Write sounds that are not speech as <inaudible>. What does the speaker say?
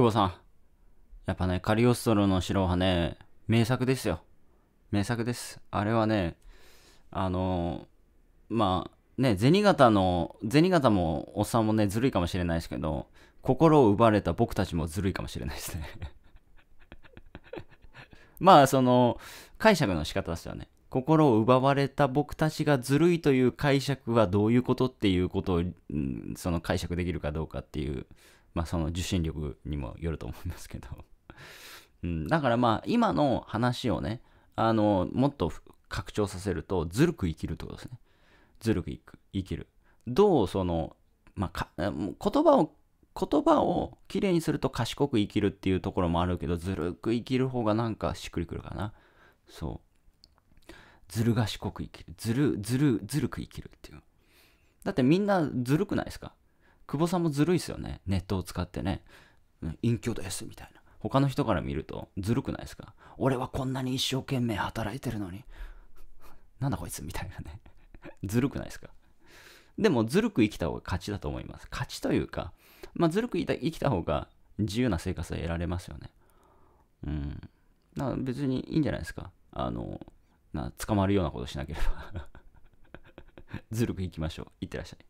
久保さん。やっぱね、カリオストロの白はね、名作ですよ。名作です。あれはね、あのまあ、ね、銭形の、銭形もおっさんもね、ずるいかもしれないですけど、心を奪われた僕たちもずるいかもしれないですね <laughs> まあ、その、解釈の仕方ですよね。心を奪われた僕たちがずるいという解釈はどういうことっていうことを、うん、その解釈できるかどうかっていうまあ、その受信力にもよると思いますけど、<laughs> うん、だからまあ今の話をねあのもっと拡張させるとずるく生きるってことですねずるく生きるどうその、まあ、言葉を言葉をきれいにすると賢く生きるっていうところもあるけどずるく生きる方がなんかしっくりくるかなそうずる賢く生きるずるずるずるく生きるっていうだってみんなずるくないですか久保さんもずるいですよね。ネットを使ってね。隠居ですみたいな。他の人から見るとずるくないですか俺はこんなに一生懸命働いてるのに。なんだこいつみたいなね。ずるくないですかでもずるく生きた方が勝ちだと思います。勝ちというか、まあ、ずるく生きた方が自由な生活は得られますよね。うん。別にいいんじゃないですか。あの、な捕まるようなことしなければ <laughs> ずるくいきましょう。いってらっしゃい。